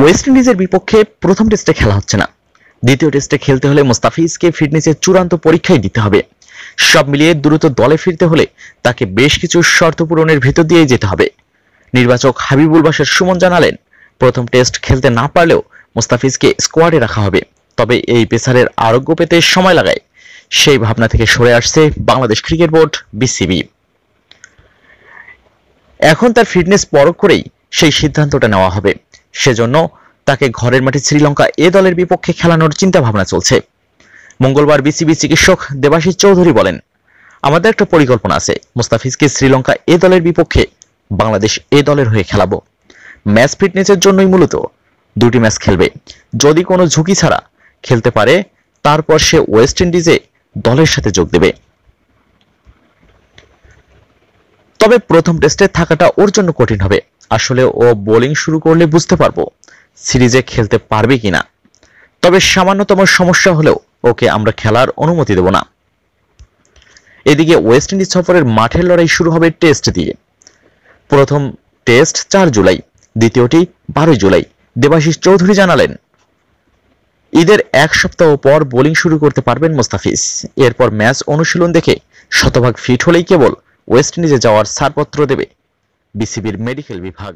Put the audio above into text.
West ইন্ডিজের বিপক্ষে প্রথম টেস্টে খেলা হচ্ছে না দ্বিতীয় টেস্টে খেলতে হলে মোস্তাফিজকে ফিটনেসের চূড়ান্ত পরীক্ষাই দিতে হবে সব মিলিয়ে দ্রুত দলে ফিরতে হলে তাকে বেশ কিছু শর্ত পূরণের ভেতর দিয়েই যেতে হবে নির্বাচক হাবিবুল বাসের সুমন জানালেন প্রথম টেস্ট খেলতে না পারলেও মোস্তাফিজকে স্কোয়াডে রাখা হবে তবে এই পেসারের আরোগ্য পেতে সময় লাগায় সেই ভাবনা থেকে সরে আসছে বাংলাদেশ ক্রিকেট বোর্ড বিসিবি এখন তার ফিটনেস পরখ করেই সেই সিদ্ধান্তটা নেওয়া হবে সেজন্য তাকে ঘরের মাঠে শ্রীলঙ্কা এ দলের বিপক্ষে খেলানোর চিন্তা ভাবনা চলছে মঙ্গলবার বিসিবি চিকিৎসক দেবাশিস চৌধুরী বলেন আমাদের একটা পরিকল্পনা আছে মুস্তাফিজকে শ্রীলঙ্কা এ দলের বিপক্ষে বাংলাদেশ এ দলের হয়ে খেলাবো ম্যাচ ফিটনেসের জন্যই মূলত দুটি ম্যাচ খেলবে যদি কোনো ঝুঁকি ছাড়া খেলতে পারে তারপর সে ওয়েস্ট ইন্ডিজে দলের সাথে যোগ দেবে তবে প্রথম টেস্টে থাকাটা ওর জন্য কঠিন হবে আসলে ও বোলিং শুরু করলে বুঝতে পারবো সিরিজে খেলতে পারবে কিনা তবে সামান্যতম সমস্যা হলেও ওকে আমরা খেলার অনুমতি দেব না এদিকে ওয়েস্ট ইন্ডিজ সফরের মাঠের লড়াই শুরু হবে টেস্ট দিয়ে প্রথম টেস্ট চার জুলাই দ্বিতীয়টি বারোই জুলাই দেবাশিস চৌধুরী জানালেন ঈদের এক সপ্তাহ পর বোলিং শুরু করতে পারবেন মোস্তাফিজ এরপর ম্যাচ অনুশীলন দেখে শতভাগ ফিট হলেই কেবল ওয়েস্ট ইন্ডিজে যাওয়ার ছাড়পত্র দেবে বিসিবির মেডিকেল বিভাগ